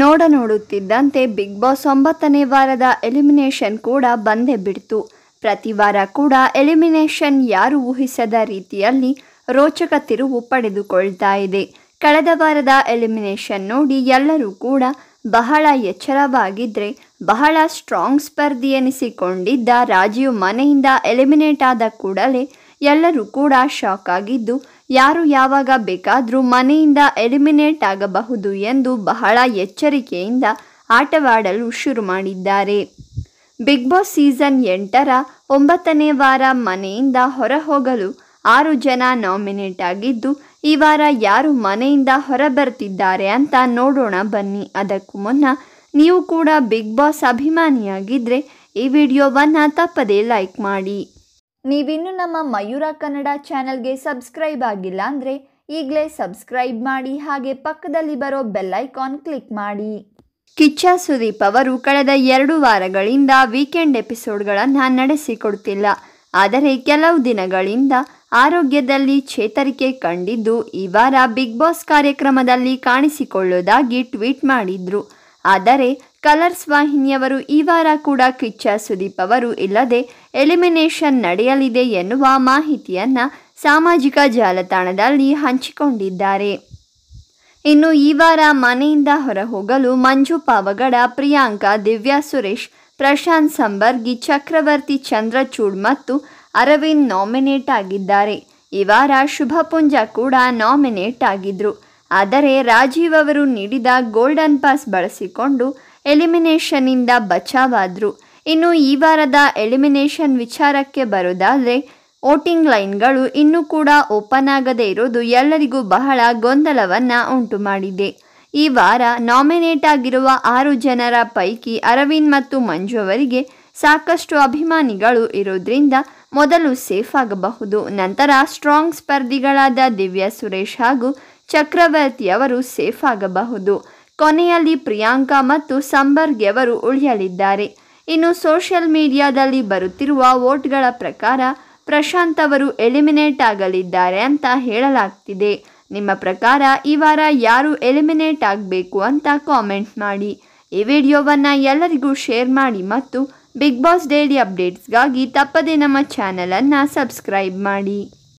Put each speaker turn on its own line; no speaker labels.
ನೋಡ ನೋಡುತ್ತಿದ್ದಂತೆ big boss ಒಂಬತ್ತನೇ ವಾರದ ಎಲಿಮಿನೇಷನ್ ಕೂಡ ಬಂದೇ ಬಿಡ್ತು ಪ್ರತಿ ವಾರ ಕೂಡ ಎಲಿಮಿನೇಷನ್ ಯಾರು ಊಹಿಸದ ರೀತಿಯಲ್ಲಿ ರೋಚಕ ತಿರುವು ಪಡೆದುಕೊಳ್ತಾ ಇದೆ ಕಳೆದ ವಾರದ ಎಲಿಮಿನೇಷನ್ ನೋಡಿ ಎಲ್ಲರೂ ಕೂಡ ಬಹಳ ಎಚ್ಚರವಾಗಿದ್ದರೆ ಬಹಳ ಸ್ಟ್ರಾಂಗ್ ಸ್ಪರ್ಧಿ ಎನಿಸಿಕೊಂಡಿದ್ದ ರಾಜೀವ್ ಮನೆಯಿಂದ ಎಲಿಮಿನೇಟ್ ಆದ ಕೂಡಲೇ ಎಲ್ಲರೂ ಕೂಡ ಶಾಕ್ ಆಗಿದ್ದು ಯಾರು ಯಾವಾಗ ಬೇಕಾದರೂ ಮನೆಯಿಂದ ಎಲಿಮಿನೇಟ್ ಆಗಬಹುದು ಎಂದು ಬಹಳ ಎಚ್ಚರಿಕೆಯಿಂದ ಆಟವಾಡಲು ಶುರು ಮಾಡಿದ್ದಾರೆ ಬಿಗ್ ಬಾಸ್ ಸೀಸನ್ ಎಂಟರ ಒಂಬತ್ತನೇ ವಾರ ಮನೆಯಿಂದ ಹೊರಹೋಗಲು ಆರು ಜನ ನಾಮಿನೇಟ್ ಆಗಿದ್ದು ಈ ವಾರ ಯಾರು ಮನೆಯಿಂದ ಹೊರಬರ್ತಿದ್ದಾರೆ ಅಂತ ನೋಡೋಣ ಬನ್ನಿ ಅದಕ್ಕೂ ಮುನ್ನ ನೀವು ಕೂಡ ಬಿಗ್ ಬಾಸ್ ಅಭಿಮಾನಿಯಾಗಿದ್ದರೆ ಈ ವಿಡಿಯೋವನ್ನು ತಪ್ಪದೇ ಲೈಕ್ ಮಾಡಿ ನೀವಿನ್ನು ನಮ್ಮ ಮಯೂರ ಕನ್ನಡ ಚಾನೆಲ್ಗೆ ಸಬ್ಸ್ಕ್ರೈಬ್ ಆಗಿಲ್ಲ ಅಂದರೆ ಈಗಲೇ ಸಬ್ಸ್ಕ್ರೈಬ್ ಮಾಡಿ ಹಾಗೆ ಪಕ್ಕದಲ್ಲಿ ಬರೋ ಬೆಲ್ಲೈಕಾನ್ ಕ್ಲಿಕ್ ಮಾಡಿ ಕಿಚ್ಚ ಸುದೀಪ್ ಅವರು ಕಳೆದ ಎರಡು ವಾರಗಳಿಂದ ವೀಕೆಂಡ್ ಎಪಿಸೋಡ್ಗಳನ್ನು ನಡೆಸಿಕೊಡ್ತಿಲ್ಲ ಆದರೆ ಕೆಲವು ದಿನಗಳಿಂದ ಆರೋಗ್ಯದಲ್ಲಿ ಚೇತರಿಕೆ ಕಂಡಿದ್ದು ಈ ವಾರ ಬಿಗ್ ಬಾಸ್ ಕಾರ್ಯಕ್ರಮದಲ್ಲಿ ಕಾಣಿಸಿಕೊಳ್ಳೋದಾಗಿ ಟ್ವೀಟ್ ಮಾಡಿದ್ರು ಆದರೆ ಕಲರ್ಸ್ ವಾಹಿನಿಯವರು ಈ ವಾರ ಕೂಡ ಕಿಚ್ಚ ಸುದೀಪ್ ಅವರು ಇಲ್ಲದೆ ಎಲಿಮಿನೇಷನ್ ನಡೆಯಲಿದೆ ಎನ್ನುವ ಮಾಹಿತಿಯನ್ನು ಸಾಮಾಜಿಕ ಜಾಲತಾಣದಲ್ಲಿ ಹಂಚಿಕೊಂಡಿದ್ದಾರೆ ಇನ್ನು ಈ ವಾರ ಮನೆಯಿಂದ ಹೊರಹೋಗಲು ಮಂಜು ಪಾವಗಡ ಪ್ರಿಯಾಂಕಾ ದಿವ್ಯಾ ಸುರೇಶ್ ಪ್ರಶಾಂತ್ ಸಂಬರ್ಗಿ ಚಕ್ರವರ್ತಿ ಚಂದ್ರಚೂಡ್ ಮತ್ತು ಅರವಿಂದ್ ನಾಮಿನೇಟ್ ಆಗಿದ್ದಾರೆ ಈ ವಾರ ಶುಭಪುಂಜ ಕೂಡ ನಾಮಿನೇಟ್ ಆಗಿದ್ರು ಆದರೆ ರಾಜೀವ್ ಅವರು ನೀಡಿದ ಗೋಲ್ಡನ್ ಪಾಸ್ ಬಳಸಿಕೊಂಡು ಎಲಿಮಿನೇಷನ್ನಿಂದ ಬಚಾವಾದರು ಇನ್ನು ಈ ವಾರದ ಎಲಿಮಿನೇಷನ್ ವಿಚಾರಕ್ಕೆ ಬರೋದಾದರೆ ವೋಟಿಂಗ್ ಲೈನ್ಗಳು ಇನ್ನೂ ಕೂಡ ಓಪನ್ ಆಗದೇ ಇರೋದು ಎಲ್ಲರಿಗೂ ಬಹಳ ಗೊಂದಲವನ್ನು ಉಂಟು ಮಾಡಿದೆ ಈ ವಾರ ನಾಮಿನೇಟ್ ಆಗಿರುವ ಆರು ಜನರ ಪೈಕಿ ಅರವಿಂದ್ ಮತ್ತು ಮಂಜು ಅವರಿಗೆ ಸಾಕಷ್ಟು ಅಭಿಮಾನಿಗಳು ಇರೋದ್ರಿಂದ ಮೊದಲು ಸೇಫ್ ಆಗಬಹುದು ನಂತರ ಸ್ಟ್ರಾಂಗ್ ಸ್ಪರ್ಧಿಗಳಾದ ದಿವ್ಯಾ ಸುರೇಶ್ ಹಾಗೂ ಚಕ್ರವರ್ತಿ ಅವರು ಸೇಫ್ ಆಗಬಹುದು ಕೊನೆಯಲ್ಲಿ ಪ್ರಿಯಾಂಕಾ ಮತ್ತು ಸಂಬರ್ಗೆ ಅವರು ಉಳಿಯಲಿದ್ದಾರೆ ಇನ್ನು ಸೋಷಿಯಲ್ ಮೀಡಿಯಾದಲ್ಲಿ ಬರುತ್ತಿರುವ ವೋಟ್ಗಳ ಪ್ರಕಾರ ಪ್ರಶಾಂತ್ ಅವರು ಎಲಿಮಿನೇಟ್ ಆಗಲಿದ್ದಾರೆ ಅಂತ ಹೇಳಲಾಗ್ತಿದೆ ನಿಮ್ಮ ಪ್ರಕಾರ ಈ ವಾರ ಯಾರು ಎಲಿಮಿನೇಟ್ ಆಗಬೇಕು ಅಂತ ಕಾಮೆಂಟ್ ಮಾಡಿ ಈ ವಿಡಿಯೋವನ್ನು ಎಲ್ಲರಿಗೂ ಶೇರ್ ಮಾಡಿ ಮತ್ತು ಬಿಗ್ ಬಾಸ್ ಡೈಲಿ ಅಪ್ಡೇಟ್ಸ್ಗಾಗಿ ತಪ್ಪದೇ ನಮ್ಮ ಚಾನಲನ್ನು ಸಬ್ಸ್ಕ್ರೈಬ್ ಮಾಡಿ